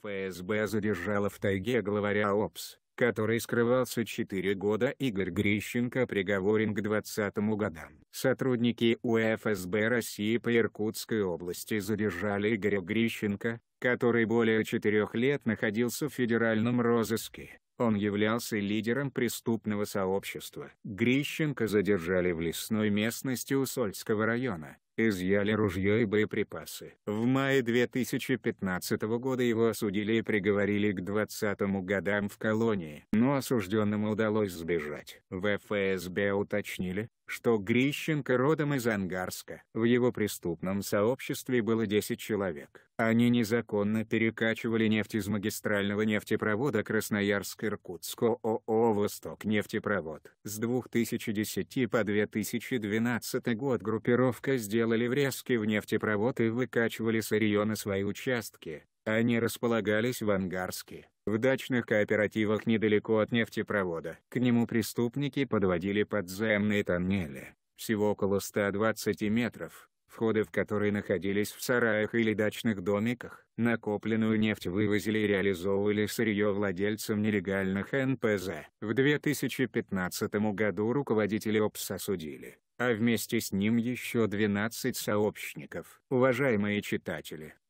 ФСБ задержала в тайге главаря ОПС, который скрывался 4 года Игорь Грищенко приговорен к 20 годам. Сотрудники УФСБ России по Иркутской области задержали Игоря Грищенко, который более четырех лет находился в федеральном розыске. Он являлся лидером преступного сообщества. Грищенко задержали в лесной местности Усольского района изъяли ружье и боеприпасы. В мае 2015 года его осудили и приговорили к 20 годам в колонии, но осужденному удалось сбежать. В ФСБ уточнили, что Грищенко родом из Ангарска. В его преступном сообществе было 10 человек. Они незаконно перекачивали нефть из магистрального нефтепровода Красноярск-Иркутск ООО «Восток нефтепровод». С 2010 по 2012 год группировка сделали врезки в нефтепровод и выкачивали сырье на свои участки. Они располагались в Ангарске, в дачных кооперативах недалеко от нефтепровода. К нему преступники подводили подземные тоннели, всего около 120 метров, входы в которые находились в сараях или дачных домиках. Накопленную нефть вывозили и реализовывали сырье владельцам нелегальных НПЗ. В 2015 году руководители ОПС осудили, а вместе с ним еще 12 сообщников. Уважаемые читатели!